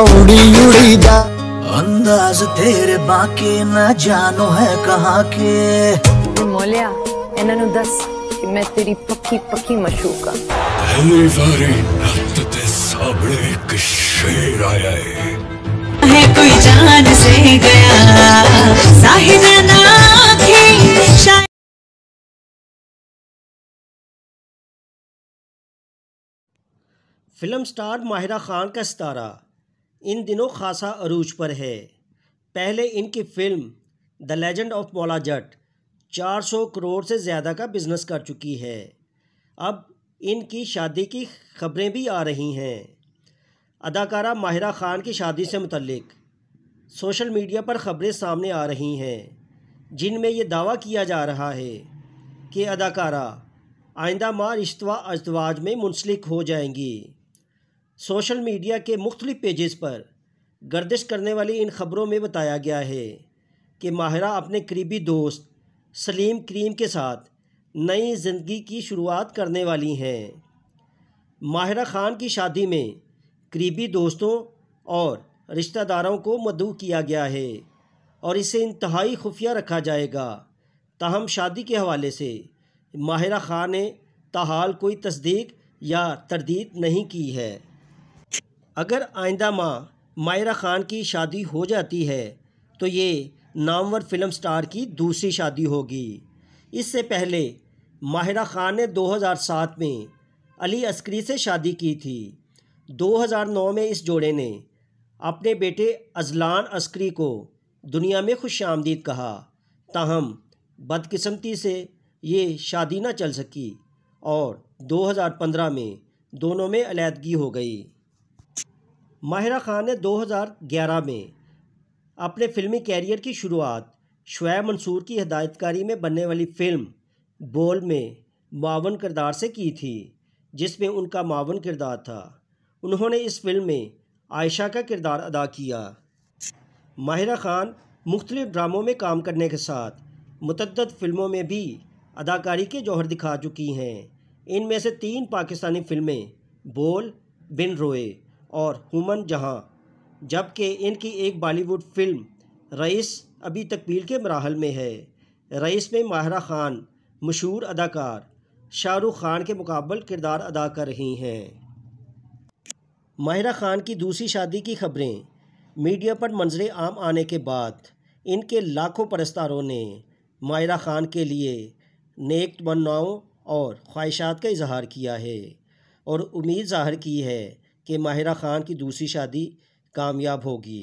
उड़ी उड़ी दा अंदाज तेरे बाकी न जानो है कहा के मोलिया दस कि मैं तेरी पक्की पक्की मशूक रात ते एक शेर आया है है कोई जान से गया साहिद ना थी फिल्म स्टार माहिरा खान का सितारा इन दिनों खासा अरूज पर है पहले इनकी फ़िल्म द लेजेंड ऑफ मौला जट 400 करोड़ से ज़्यादा का बिज़नेस कर चुकी है अब इनकी शादी की खबरें भी आ रही हैं अदाकारा माहिरा खान की शादी से मुतलक सोशल मीडिया पर ख़बरें सामने आ रही हैं जिनमें यह दावा किया जा रहा है कि अदाकारा आइंदा माह रिश्तवा अजवाज में मुंसलिक हो जाएंगी सोशल मीडिया के मुख्तलिफ पेजेस पर गर्दिश करने वाली इन ख़बरों में बताया गया है कि माहिरा अपने करीबी दोस्त सलीम करीम के साथ नई ज़िंदगी की शुरुआत करने वाली हैं माहिरा खान की शादी में करीबी दोस्तों और रिश्तेदारों को मदू किया गया है और इसे इंतहाई खुफिया रखा जाएगा ताहम शादी के हवाले से माहिरा खान ने ताहाल कोई तस्दीक या तरदीद नहीं की है अगर आइंदा माँ मायरा ख़ान की शादी हो जाती है तो ये नामवर फिल्म स्टार की दूसरी शादी होगी इससे पहले माहिरा ख़ान ने 2007 में अली अस्करी से शादी की थी 2009 में इस जोड़े ने अपने बेटे अजलान अस्करी को दुनिया में खुश आमदीद कहा ताहम बदकिस्मती से ये शादी ना चल सकी और 2015 में दोनों में अलीहदगी हो गई माहिरा खान ने 2011 में अपने फिल्मी कैरियर की शुरुआत शुएब मंसूर की हदायतकारी में बनने वाली फिल्म बोल में मावन किरदार से की थी जिसमें उनका मावन किरदार था उन्होंने इस फिल्म में आयशा का किरदार अदा किया माहिरा खान मुख्तलिफ ड्रामों में काम करने के साथ मतद फिल्मों में भी अदाकारी के जौहर दिखा चुकी हैं इनमें से तीन पाकिस्तानी फिल्में बोल बिन रोए और हुमन जहां जबकि इनकी एक बॉलीवुड फिल्म रईस अभी तकबील के मराहल में है रईस में माहरा खान मशहूर अदाकार शाहरुख खान के मुकाबल किरदार अदा कर रही हैं माहरा खान की दूसरी शादी की खबरें मीडिया पर मंजर आम आने के बाद इनके लाखों परस्तारों ने माहरा खान के लिए नेक तमन्नाओं और ख्वाहिशात का इजहार किया है और उम्मीद जाहिर की है कि माहिरा खान की दूसरी शादी कामयाब होगी